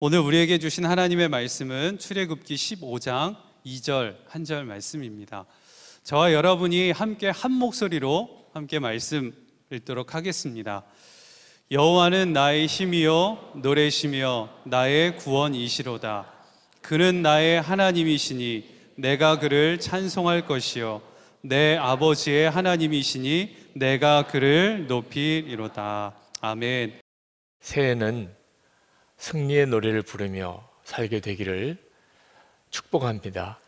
오늘 우리에게 주신 하나님의 말씀은 출애굽기 15장 2절 한 절 말씀입니다. 저와 여러분이 함께 한 목소리로 함께 말씀 읽도록 하겠습니다. 여호와는 나의 힘이요 노래시며 나의 구원이시로다. 그는 나의 하나님이시니 내가 그를 찬송할 것이요 내 아버지의 하나님이시니 내가 그를 높이리로다. 아멘. 새해는 승리의 노래를 부르며 살게 되기를 축복합니다.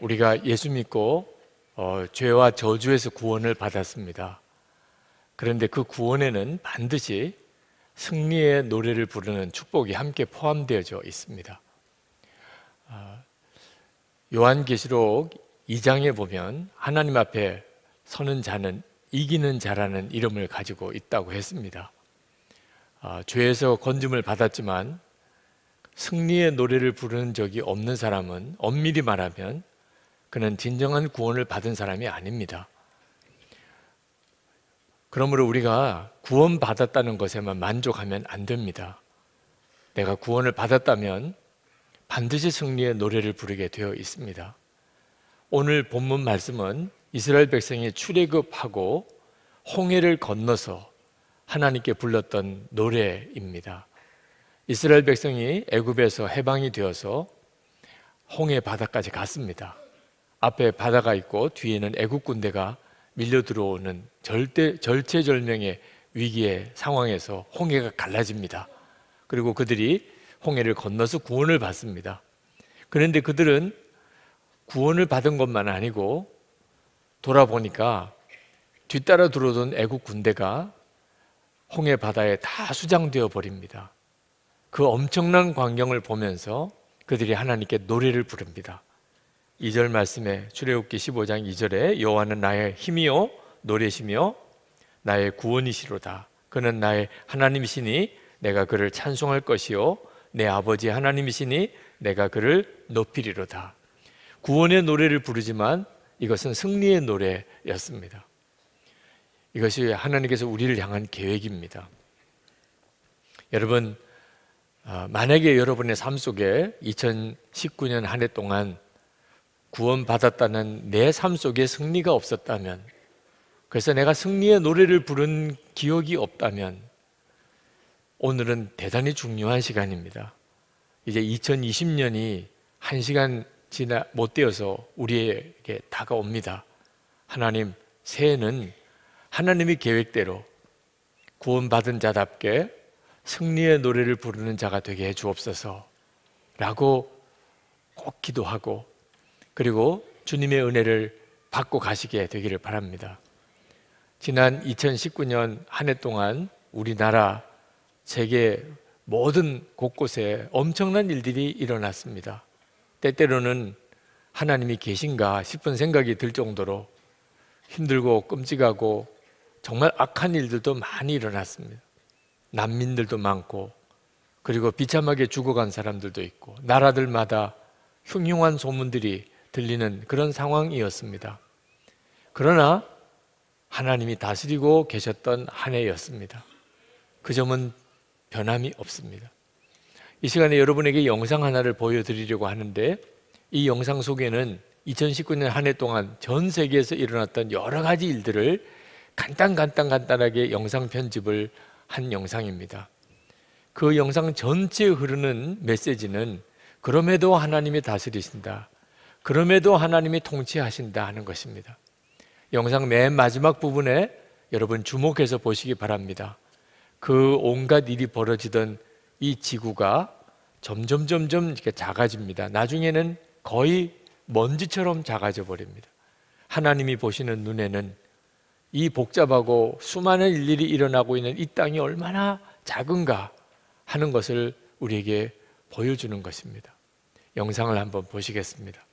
우리가 예수 믿고 어, 죄와 저주에서 구원을 받았습니다. 그런데 그 구원에는 반드시 승리의 노래를 부르는 축복이 함께 포함되어져 있습니다. 어, 요한계시록 2장에 보면 하나님 앞에 서는 자는 이기는 자라는 이름을 가지고 있다고 했습니다. 아, 죄에서 건짐을 받았지만 승리의 노래를 부르는 적이 없는 사람은 엄밀히 말하면 그는 진정한 구원을 받은 사람이 아닙니다. 그러므로 우리가 구원받았다는 것에만 만족하면 안 됩니다. 내가 구원을 받았다면 반드시 승리의 노래를 부르게 되어 있습니다. 오늘 본문 말씀은 이스라엘 백성이 출애굽하고 홍해를 건너서 하나님께 불렀던 노래입니다. 이스라엘 백성이 애굽에서 해방이 되어서 홍해 바다까지 갔습니다. 앞에 바다가 있고 뒤에는 애굽 군대가 밀려 들어오는 절대 절체절명의 위기의 상황에서 홍해가 갈라집니다. 그리고 그들이 홍해를 건너서 구원을 받습니다. 그런데 그들은 구원을 받은 것만 아니고 돌아보니까 뒤따라 들어오던 애국 군대가 홍해 바다에 다 수장되어 버립니다. 그 엄청난 광경을 보면서 그들이 하나님께 노래를 부릅니다. 2절 말씀에 출애굽기 15장 2절에 여호와는 나의 힘이요 노래시며 나의 구원이시로다. 그는 나의 하나님이시니 내가 그를 찬송할 것이요 내 아버지 하나님이시니 내가 그를 높이리로다. 구원의 노래를 부르지만 이것은 승리의 노래였습니다. 이것이 하나님께서 우리를 향한 계획입니다. 여러분, 아, 만약에 여러분의 삶 속에 2019년 한 해 동안 구원받았다는 내 삶 속에 승리가 없었다면, 그래서 내가 승리의 노래를 부른 기억이 없다면, 오늘은 대단히 중요한 시간입니다. 이제 2020년이 한 시간 지나 못 되어서 우리에게 다가옵니다. 하나님, 새해는 하나님의 계획대로 구원받은 자답게 승리의 노래를 부르는 자가 되게 해 주옵소서 라고 꼭 기도하고 그리고 주님의 은혜를 받고 가시게 되기를 바랍니다. 지난 2019년 한 해 동안 우리나라 세계 모든 곳곳에 엄청난 일들이 일어났습니다. 때때로는 하나님이 계신가 싶은 생각이 들 정도로 힘들고 끔찍하고 정말 악한 일들도 많이 일어났습니다. 난민들도 많고 그리고 비참하게 죽어간 사람들도 있고 나라들마다 흉흉한 소문들이 들리는 그런 상황이었습니다. 그러나 하나님이 다스리고 계셨던 한 해였습니다. 그 점은 변함이 없습니다. 이 시간에 여러분에게 영상 하나를 보여드리려고 하는데 이 영상 속에는 2019년 한 해 동안 전 세계에서 일어났던 여러 가지 일들을 간단 간단 간단하게 영상 편집을 한 영상입니다. 그 영상 전체에 흐르는 메시지는 그럼에도 하나님이 다스리신다. 그럼에도 하나님이 통치하신다 하는 것입니다. 영상 맨 마지막 부분에 여러분 주목해서 보시기 바랍니다. 그 온갖 일이 벌어지던 이 지구가 점점 점점 이렇게 작아집니다. 나중에는 거의 먼지처럼 작아져 버립니다. 하나님이 보시는 눈에는 이 복잡하고 수많은 일들이 일어나고 있는 이 땅이 얼마나 작은가 하는 것을 우리에게 보여주는 것입니다. 영상을 한번 보시겠습니다.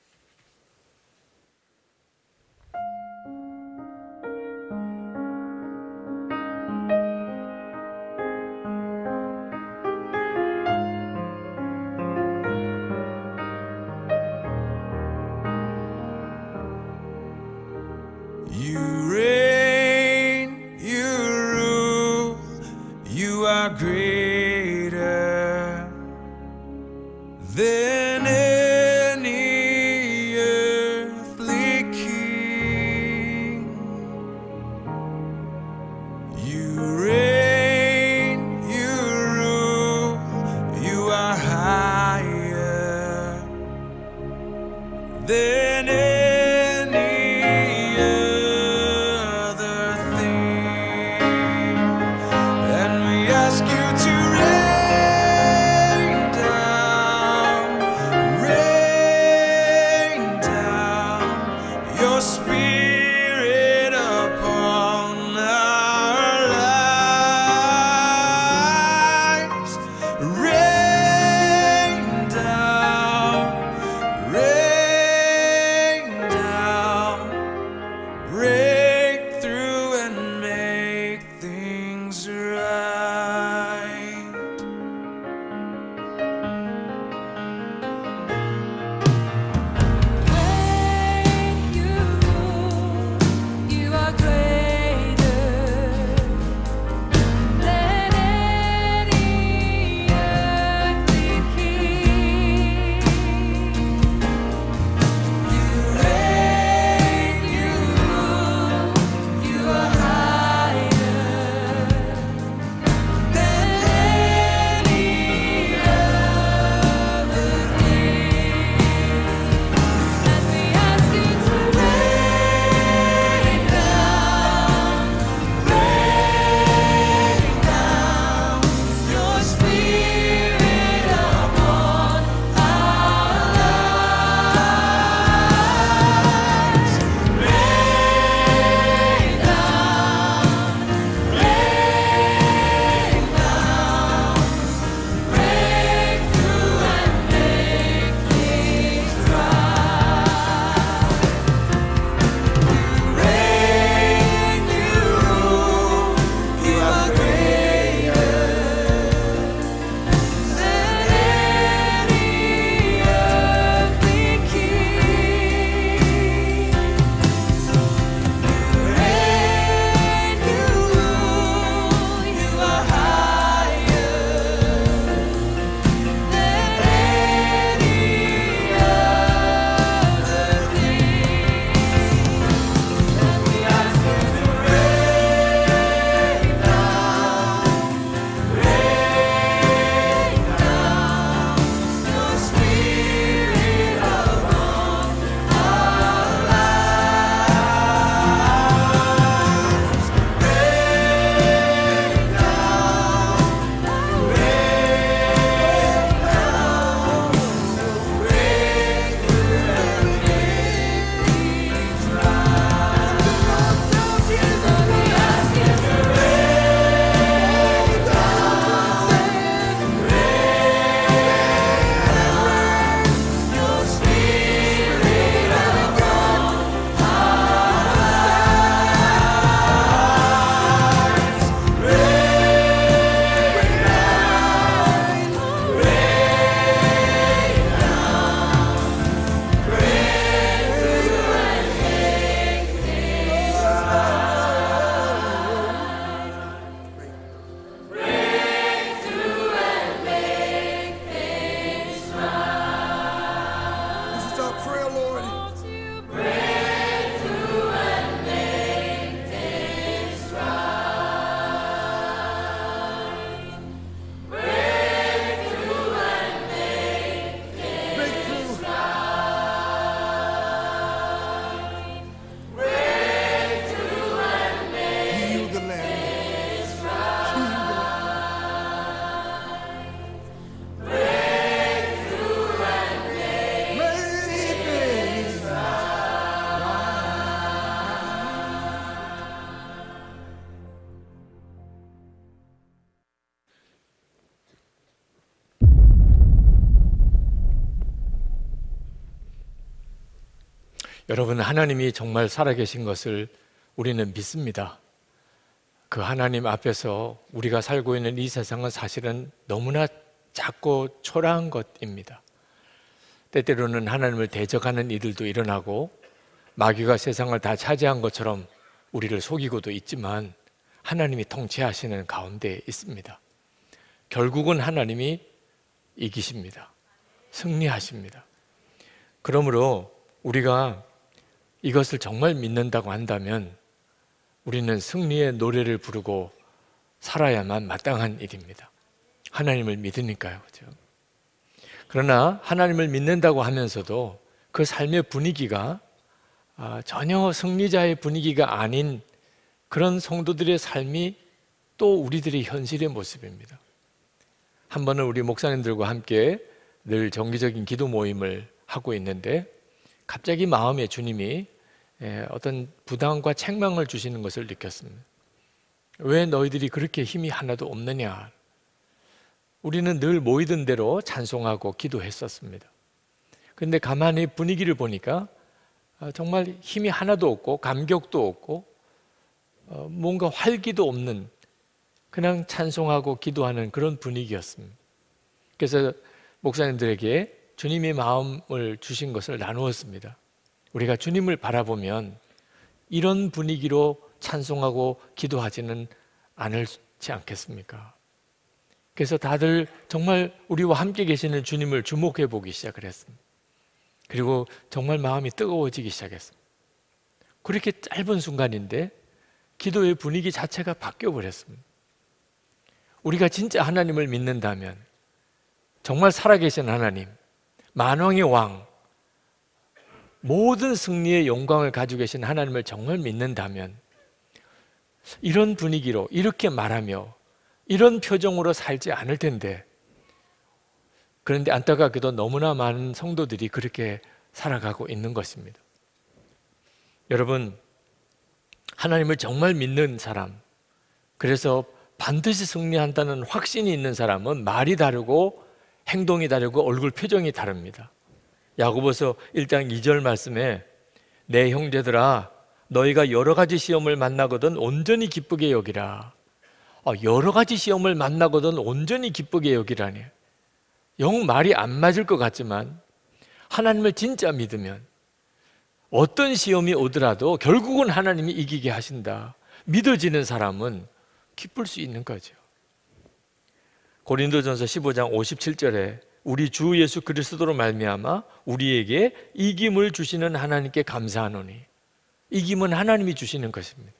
여러분, 하나님이 정말 살아계신 것을 우리는 믿습니다. 그 하나님 앞에서 우리가 살고 있는 이 세상은 사실은 너무나 작고 초라한 것입니다. 때때로는 하나님을 대적하는 이들도 일어나고 마귀가 세상을 다 차지한 것처럼 우리를 속이고도 있지만 하나님이 통치하시는 가운데 있습니다. 결국은 하나님이 이기십니다. 승리하십니다. 그러므로 우리가 이것을 정말 믿는다고 한다면 우리는 승리의 노래를 부르고 살아야만 마땅한 일입니다. 하나님을 믿으니까요. 그죠? 그러나 하나님을 믿는다고 하면서도 그 삶의 분위기가 아, 전혀 승리자의 분위기가 아닌 그런 성도들의 삶이 또 우리들의 현실의 모습입니다. 한 번은 우리 목사님들과 함께 늘 정기적인 기도 모임을 하고 있는데 갑자기 마음에 주님이 예, 어떤 부담과 책망을 주시는 것을 느꼈습니다. 왜 너희들이 그렇게 힘이 하나도 없느냐? 우리는 늘 모이던 대로 찬송하고 기도했었습니다. 근데 가만히 분위기를 보니까 아, 정말 힘이 하나도 없고 감격도 없고 어, 뭔가 활기도 없는 그냥 찬송하고 기도하는 그런 분위기였습니다. 그래서 목사님들에게 주님의 마음을 주신 것을 나누었습니다. 우리가 주님을 바라보면 이런 분위기로 찬송하고 기도하지는 않을지 않겠습니까? 그래서 다들 정말 우리와 함께 계시는 주님을 주목해 보기 시작을 했습니다. 그리고 정말 마음이 뜨거워지기 시작했습니다. 그렇게 짧은 순간인데 기도의 분위기 자체가 바뀌어 버렸습니다. 우리가 진짜 하나님을 믿는다면 정말 살아계신 하나님, 만왕의 왕, 모든 승리의 영광을 가지고 계신 하나님을 정말 믿는다면 이런 분위기로 이렇게 말하며 이런 표정으로 살지 않을 텐데 그런데 안타깝게도 너무나 많은 성도들이 그렇게 살아가고 있는 것입니다. 여러분, 하나님을 정말 믿는 사람, 그래서 반드시 승리한다는 확신이 있는 사람은 말이 다르고 행동이 다르고 얼굴 표정이 다릅니다. 야고보서 1장 2절 말씀에 내 형제들아 너희가 여러 가지 시험을 만나거든 온전히 기쁘게 여기라. 아, 여러 가지 시험을 만나거든 온전히 기쁘게 여기라니. 영 말이 안 맞을 것 같지만 하나님을 진짜 믿으면 어떤 시험이 오더라도 결국은 하나님이 이기게 하신다. 믿어지는 사람은 기쁠 수 있는 거죠. 고린도전서 15장 57절에 우리 주 예수 그리스도로 말미암아 우리에게 이김을 주시는 하나님께 감사하노니 이김은 하나님이 주시는 것입니다.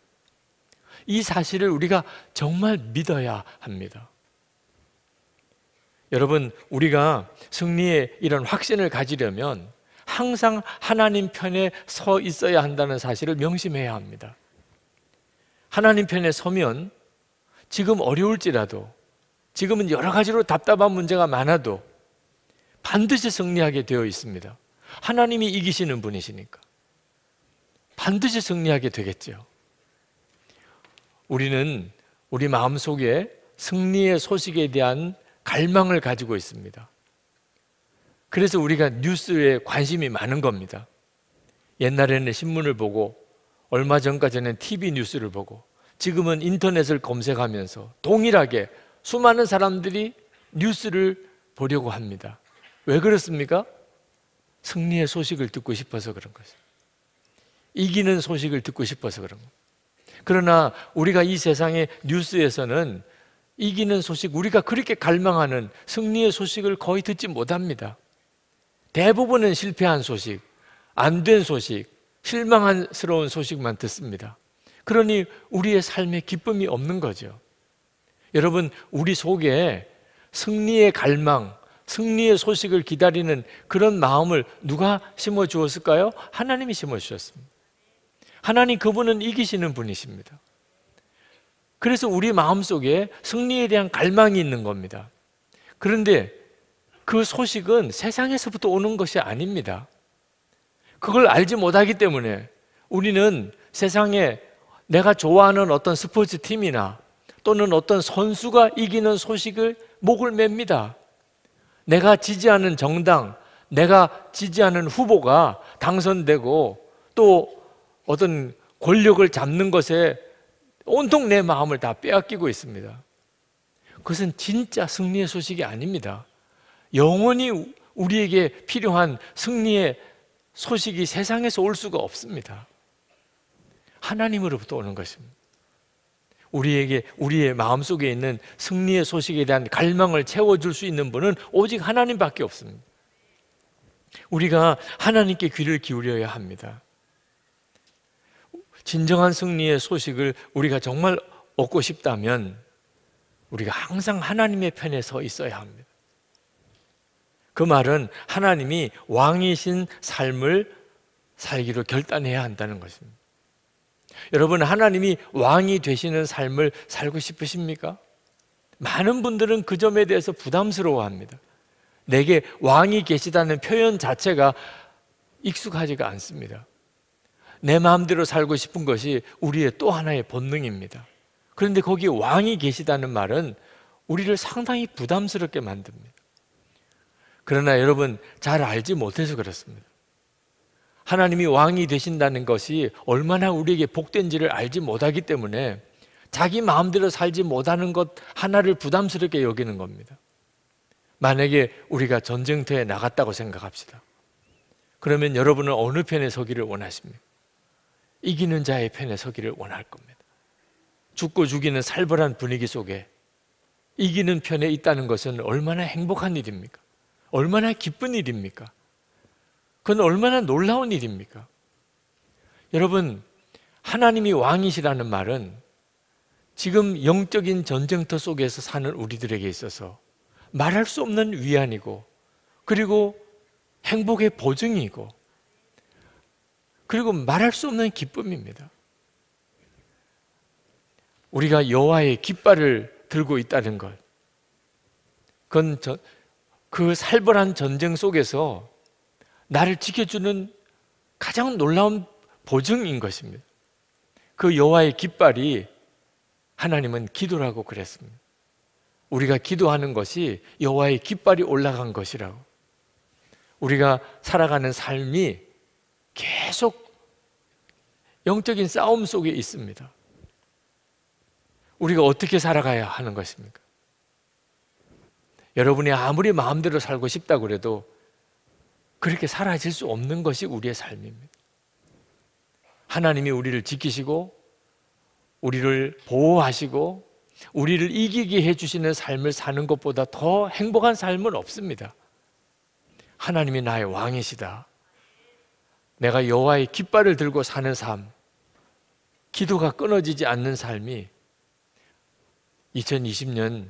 이 사실을 우리가 정말 믿어야 합니다. 여러분, 우리가 승리의 이런 확신을 가지려면 항상 하나님 편에 서 있어야 한다는 사실을 명심해야 합니다. 하나님 편에 서면 지금 어려울지라도 지금은 여러 가지로 답답한 문제가 많아도 반드시 승리하게 되어 있습니다. 하나님이 이기시는 분이시니까. 반드시 승리하게 되겠죠. 우리는 우리 마음속에 승리의 소식에 대한 갈망을 가지고 있습니다. 그래서 우리가 뉴스에 관심이 많은 겁니다. 옛날에는 신문을 보고 얼마 전까지는 TV 뉴스를 보고 지금은 인터넷을 검색하면서 동일하게 수많은 사람들이 뉴스를 보려고 합니다. 왜 그렇습니까? 승리의 소식을 듣고 싶어서 그런 거죠. 이기는 소식을 듣고 싶어서 그런 거. 그러나 우리가 이 세상의 뉴스에서는 이기는 소식, 우리가 그렇게 갈망하는 승리의 소식을 거의 듣지 못합니다. 대부분은 실패한 소식, 안 된 소식, 실망스러운 소식만 듣습니다. 그러니 우리의 삶에 기쁨이 없는 거죠. 여러분, 우리 속에 승리의 갈망, 승리의 소식을 기다리는 그런 마음을 누가 심어 주었을까요? 하나님이 심어 주셨습니다. 하나님 그분은 이기시는 분이십니다. 그래서 우리 마음속에 승리에 대한 갈망이 있는 겁니다. 그런데 그 소식은 세상에서부터 오는 것이 아닙니다. 그걸 알지 못하기 때문에 우리는 세상에 내가 좋아하는 어떤 스포츠 팀이나 또는 어떤 선수가 이기는 소식을 목을 맵니다. 내가 지지하는 정당, 내가 지지하는 후보가 당선되고 또 어떤 권력을 잡는 것에 온통 내 마음을 다 빼앗기고 있습니다. 그것은 진짜 승리의 소식이 아닙니다. 영원히 우리에게 필요한 승리의 소식이 세상에서 올 수가 없습니다. 하나님으로부터 오는 것입니다. 우리에게 우리의 마음속에 있는 승리의 소식에 대한 갈망을 채워줄 수 있는 분은 오직 하나님밖에 없습니다. 우리가 하나님께 귀를 기울여야 합니다. 진정한 승리의 소식을 우리가 정말 얻고 싶다면 우리가 항상 하나님의 편에 서 있어야 합니다. 그 말은 하나님이 왕이신 삶을 살기로 결단해야 한다는 것입니다. 여러분 하나님이 왕이 되시는 삶을 살고 싶으십니까? 많은 분들은 그 점에 대해서 부담스러워합니다. 내게 왕이 계시다는 표현 자체가 익숙하지가 않습니다. 내 마음대로 살고 싶은 것이 우리의 또 하나의 본능입니다. 그런데 거기 왕이 계시다는 말은 우리를 상당히 부담스럽게 만듭니다. 그러나 여러분 잘 알지 못해서 그렇습니다. 하나님이 왕이 되신다는 것이 얼마나 우리에게 복된지를 알지 못하기 때문에 자기 마음대로 살지 못하는 것 하나를 부담스럽게 여기는 겁니다. 만약에 우리가 전쟁터에 나갔다고 생각합시다. 그러면 여러분은 어느 편에 서기를 원하십니까? 이기는 자의 편에 서기를 원할 겁니다. 죽고 죽이는 살벌한 분위기 속에 이기는 편에 있다는 것은 얼마나 행복한 일입니까? 얼마나 기쁜 일입니까? 그건 얼마나 놀라운 일입니까? 여러분, 하나님이 왕이시라는 말은 지금 영적인 전쟁터 속에서 사는 우리들에게 있어서 말할 수 없는 위안이고, 그리고 행복의 보증이고, 그리고 말할 수 없는 기쁨입니다. 우리가 여호와의 깃발을 들고 있다는 것, 그건 저, 그 살벌한 전쟁 속에서 나를 지켜주는 가장 놀라운 보증인 것입니다. 그 여호와의 깃발이 하나님은 기도라고 그랬습니다. 우리가 기도하는 것이 여호와의 깃발이 올라간 것이라고. 우리가 살아가는 삶이 계속 영적인 싸움 속에 있습니다. 우리가 어떻게 살아가야 하는 것입니까? 여러분이 아무리 마음대로 살고 싶다고 래도 그렇게 사라질 수 없는 것이 우리의 삶입니다. 하나님이 우리를 지키시고 우리를 보호하시고 우리를 이기게 해주시는 삶을 사는 것보다 더 행복한 삶은 없습니다. 하나님이 나의 왕이시다. 내가 여호와의 깃발을 들고 사는 삶, 기도가 끊어지지 않는 삶이 2020년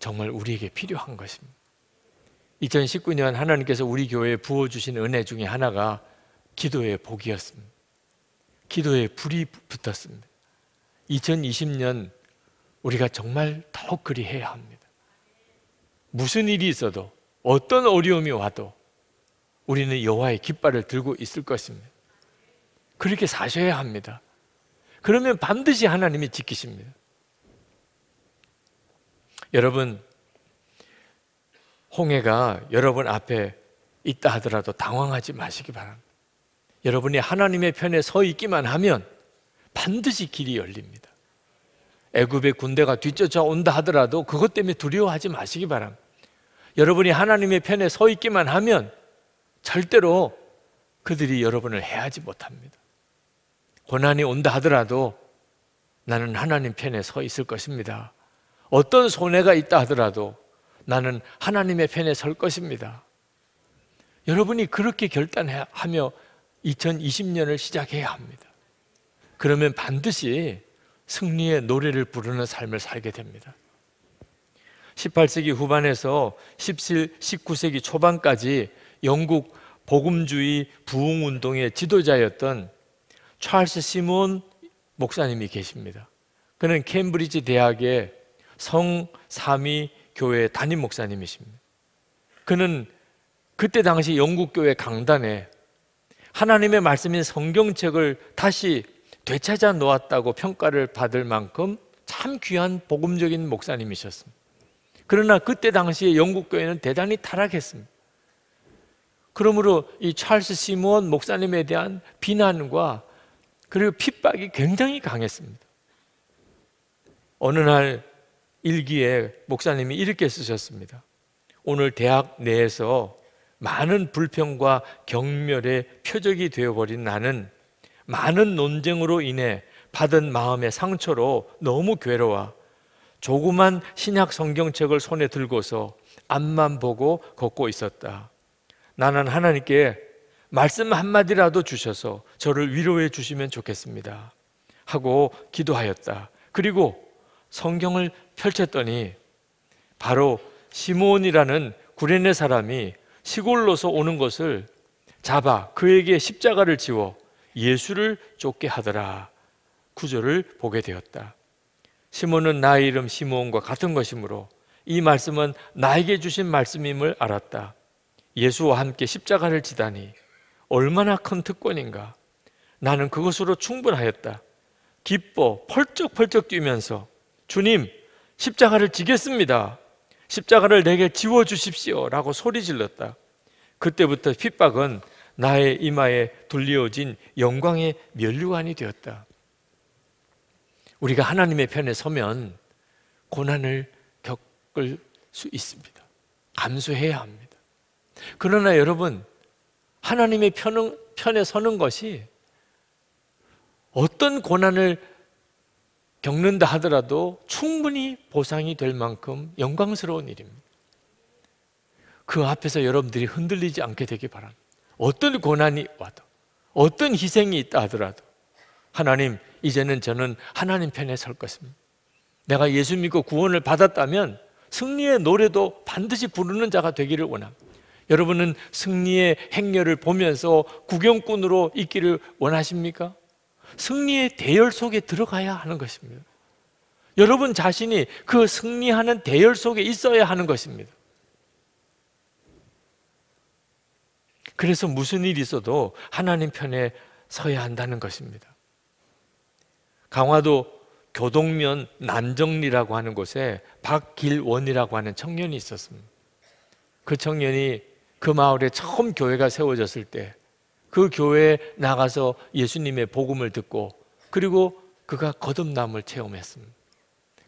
정말 우리에게 필요한 것입니다. 2019년 하나님께서 우리 교회에 부어주신 은혜 중에 하나가 기도의 복이었습니다. 기도에 불이 붙었습니다. 2020년 우리가 정말 더욱 그리 해야 합니다. 무슨 일이 있어도 어떤 어려움이 와도 우리는 여호와의 깃발을 들고 있을 것입니다. 그렇게 사셔야 합니다. 그러면 반드시 하나님이 지키십니다. 여러분 홍해가 여러분 앞에 있다 하더라도 당황하지 마시기 바랍니다. 여러분이 하나님의 편에 서 있기만 하면 반드시 길이 열립니다. 애굽의 군대가 뒤쫓아온다 하더라도 그것 때문에 두려워하지 마시기 바랍니다. 여러분이 하나님의 편에 서 있기만 하면 절대로 그들이 여러분을 해하지 못합니다. 고난이 온다 하더라도 나는 하나님 편에 서 있을 것입니다. 어떤 손해가 있다 하더라도 나는 하나님의 편에 설 것입니다. 여러분이 그렇게 결단하며 2020년을 시작해야 합니다. 그러면 반드시 승리의 노래를 부르는 삶을 살게 됩니다. 18세기 후반에서 17, 19세기 초반까지 영국 복음주의 부흥운동의 지도자였던 찰스 시몬 목사님이 계십니다. 그는 캠브리지 대학의 성삼위 교회 의 담임 목사님이십니다. 그는 그때 당시 영국 교회 강단에 하나님의 말씀인 성경책을 다시 되찾아 놓았다고 평가를 받을 만큼 참 귀한 복음적인 목사님이셨습니다. 그러나 그때 당시에 영국 교회는 대단히 타락했습니다. 그러므로 이 찰스 시몬 목사님에 대한 비난과 그리고 핍박이 굉장히 강했습니다. 어느 날 일기에 목사님이 이렇게 쓰셨습니다. 오늘 대학 내에서 많은 불평과 경멸의 표적이 되어버린 나는 많은 논쟁으로 인해 받은 마음의 상처로 너무 괴로워 조그만 신약 성경책을 손에 들고서 앞만 보고 걷고 있었다. 나는 하나님께 말씀 한마디라도 주셔서 저를 위로해 주시면 좋겠습니다. 하고 기도하였다. 그리고 성경을 펼쳤더니 바로 시몬이라는 구레네 사람이 시골로서 오는 것을 잡아 그에게 십자가를 지워 예수를 쫓게 하더라 구절을 보게 되었다. 시몬은 나의 이름 시몬과 같은 것이므로 이 말씀은 나에게 주신 말씀임을 알았다. 예수와 함께 십자가를 지다니 얼마나 큰 특권인가. 나는 그것으로 충분하였다. 기뻐 펄쩍펄쩍 뛰면서 주님, 십자가를 지겠습니다. 십자가를 내게 지워 주십시오라고 소리 질렀다. 그때부터 핍박은 나의 이마에 둘리어진 영광의 면류관이 되었다. 우리가 하나님의 편에 서면 고난을 겪을 수 있습니다. 감수해야 합니다. 그러나 여러분, 하나님의 편 편에 서는 것이 어떤 고난을 겪는다 하더라도 충분히 보상이 될 만큼 영광스러운 일입니다. 그 앞에서 여러분들이 흔들리지 않게 되기 바랍니다. 어떤 고난이 와도, 어떤 희생이 있다 하더라도, 하나님, 이제는 저는 하나님 편에 설 것입니다. 내가 예수 믿고 구원을 받았다면 승리의 노래도 반드시 부르는 자가 되기를 원합니다. 여러분은 승리의 행렬을 보면서 구경꾼으로 있기를 원하십니까? 승리의 대열 속에 들어가야 하는 것입니다. 여러분 자신이 그 승리하는 대열 속에 있어야 하는 것입니다. 그래서 무슨 일이 있어도 하나님 편에 서야 한다는 것입니다. 강화도 교동면 난정리라고 하는 곳에 박길원이라고 하는 청년이 있었습니다. 그 청년이 그 마을에 처음 교회가 세워졌을 때그 교회에 나가서 예수님의 복음을 듣고 그리고 그가 거듭남을 체험했습니다.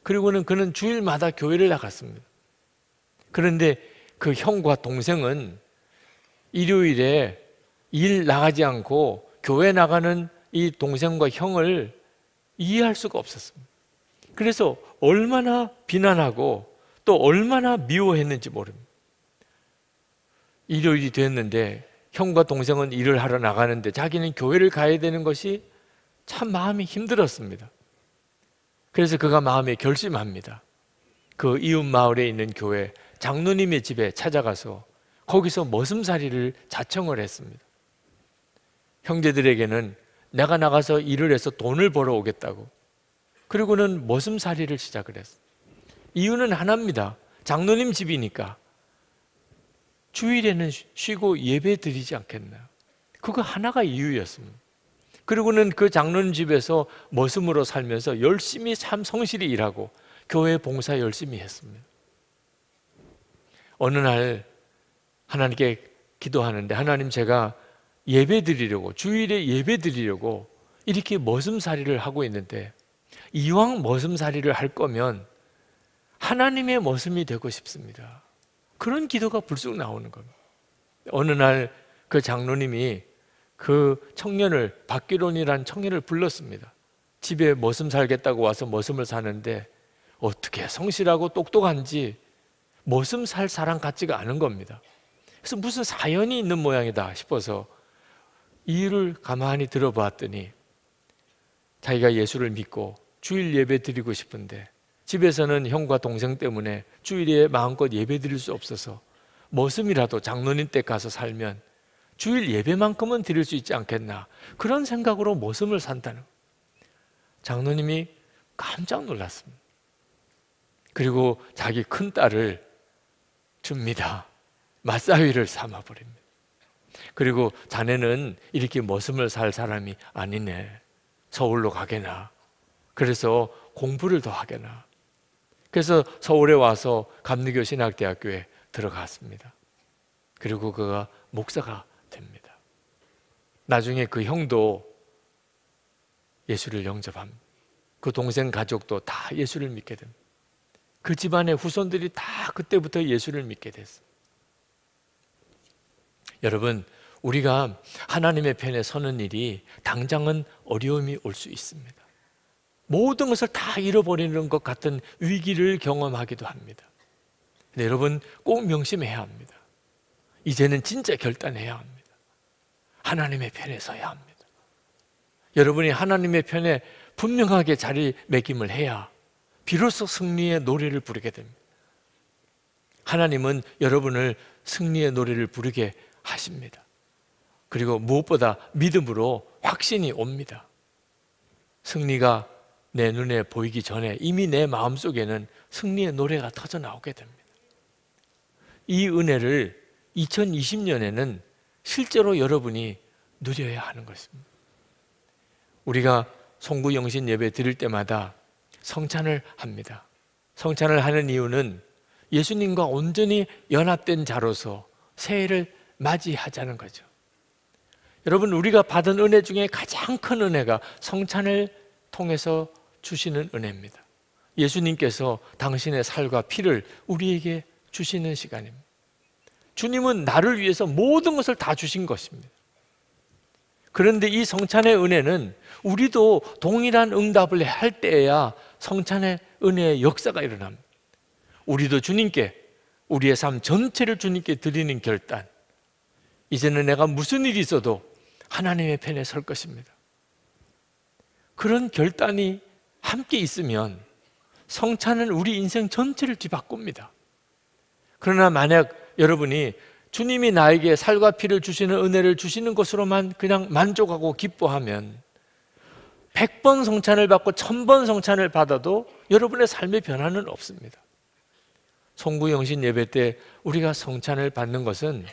그리고는 그는 주일마다 교회를 나갔습니다. 그런데 그 형과 동생은 일요일에 일 나가지 않고 교회 나가는 이 동생과 형을 이해할 수가 없었습니다. 그래서 얼마나 비난하고 또 얼마나 미워했는지 모릅니다. 일요일이 됐는데 형과 동생은 일을 하러 나가는데 자기는 교회를 가야 되는 것이 참 마음이 힘들었습니다. 그래서 그가 마음에 결심합니다. 그 이웃 마을에 있는 교회 장로님의 집에 찾아가서 거기서 머슴살이를 자청을 했습니다. 형제들에게는 내가 나가서 일을 해서 돈을 벌어 오겠다고. 그리고는 머슴살이를 시작을 했어. 이유는 하나입니다. 장로님 집이니까. 주일에는 쉬고 예배 드리지 않겠나. 그거 하나가 이유였습니다. 그리고는 그 장로님 집에서 머슴으로 살면서 열심히 참 성실히 일하고 교회 봉사 열심히 했습니다. 어느 날 하나님께 기도하는데 하나님 제가 예배 드리려고 주일에 예배 드리려고 이렇게 머슴살이를 하고 있는데 이왕 머슴살이를 할 거면 하나님의 머슴이 되고 싶습니다. 그런 기도가 불쑥 나오는 겁니다. 어느 날 그 장로님이 그 청년을 박기론이란 청년을 불렀습니다. 집에 머슴 살겠다고 와서 머슴을 사는데 어떻게 성실하고 똑똑한지 머슴 살 사람 같지가 않은 겁니다. 그래서 무슨 사연이 있는 모양이다 싶어서 이유를 가만히 들어봤더니 자기가 예수를 믿고 주일 예배 드리고 싶은데 집에서는 형과 동생 때문에 주일에 마음껏 예배 드릴 수 없어서 머슴이라도 장로님 댁 가서 살면 주일 예배만큼은 드릴 수 있지 않겠나 그런 생각으로 머슴을 산다는 장로님이 깜짝 놀랐습니다. 그리고 자기 큰 딸을 줍니다. 맞사위를 삼아버립니다. 그리고 자네는 이렇게 머슴을 살 사람이 아니네. 서울로 가게나. 그래서 공부를 더 하게나. 그래서 서울에 와서 감리교 신학대학교에 들어갔습니다. 그리고 그가 목사가 됩니다. 나중에 그 형도 예수를 영접합니다. 그 동생 가족도 다 예수를 믿게 됩니다. 그 집안의 후손들이 다 그때부터 예수를 믿게 됐습니다. 여러분, 우리가 하나님의 편에 서는 일이 당장은 어려움이 올 수 있습니다. 모든 것을 다 잃어버리는 것 같은 위기를 경험하기도 합니다. 근데 여러분 꼭 명심해야 합니다. 이제는 진짜 결단해야 합니다. 하나님의 편에 서야 합니다. 여러분이 하나님의 편에 분명하게 자리매김을 해야 비로소 승리의 노래를 부르게 됩니다. 하나님은 여러분을 승리의 노래를 부르게 하십니다. 그리고 무엇보다 믿음으로 확신이 옵니다. 승리가 내 눈에 보이기 전에 이미 내 마음속에는 승리의 노래가 터져 나오게 됩니다. 이 은혜를 2020년에는 실제로 여러분이 누려야 하는 것입니다. 우리가 송구 영신 예배 드릴 때마다 성찬을 합니다. 성찬을 하는 이유는 예수님과 온전히 연합된 자로서 새해를 맞이하자는 거죠. 여러분, 우리가 받은 은혜 중에 가장 큰 은혜가 성찬을 통해서 주시는 은혜입니다. 예수님께서 당신의 살과 피를 우리에게 주시는 시간입니다. 주님은 나를 위해서 모든 것을 다 주신 것입니다. 그런데 이 성찬의 은혜는 우리도 동일한 응답을 할 때에야 성찬의 은혜의 역사가 일어납니다. 우리도 주님께 우리의 삶 전체를 주님께 드리는 결단. 이제는 내가 무슨 일이 있어도 하나님의 편에 설 것입니다. 그런 결단이 함께 있으면 성찬은 우리 인생 전체를 뒤바꿉니다. 그러나 만약 여러분이 주님이 나에게 살과 피를 주시는 은혜를 주시는 것으로만 그냥 만족하고 기뻐하면 100번 성찬을 받고 1000번 성찬을 받아도 여러분의 삶의 변화는 없습니다. 송구영신 예배 때 우리가 성찬을 받는 것은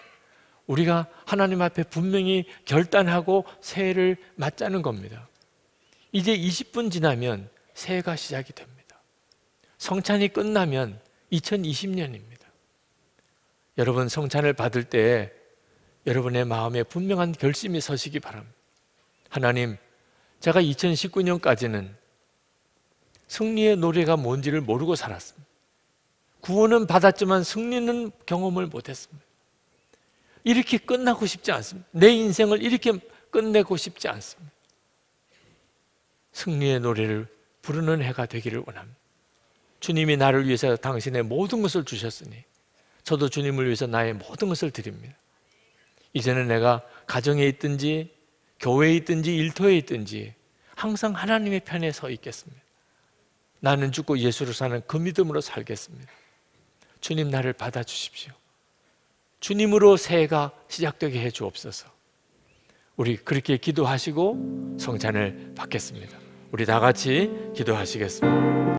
우리가 하나님 앞에 분명히 결단하고 새해를 맞자는 겁니다. 이제 20분 지나면 새해가 시작이 됩니다. 성찬이 끝나면 2020년입니다. 여러분 성찬을 받을 때 여러분의 마음에 분명한 결심이 서시기 바랍니다. 하나님, 제가 2019년까지는 승리의 노래가 뭔지를 모르고 살았습니다. 구원은 받았지만 승리는 경험을 못했습니다. 이렇게 끝나고 싶지 않습니다. 내 인생을 이렇게 끝내고 싶지 않습니다. 승리의 노래를 부르는 해가 되기를 원합니다. 주님이 나를 위해서 당신의 모든 것을 주셨으니 저도 주님을 위해서 나의 모든 것을 드립니다. 이제는 내가 가정에 있든지 교회에 있든지 일터에 있든지 항상 하나님의 편에 서 있겠습니다. 나는 죽고 예수를 사는 그 믿음으로 살겠습니다. 주님 나를 받아주십시오. 주님으로 새해가 시작되게 해 주옵소서. 우리 그렇게 기도하시고 성찬을 받겠습니다. 우리 다 같이 기도하시겠습니다.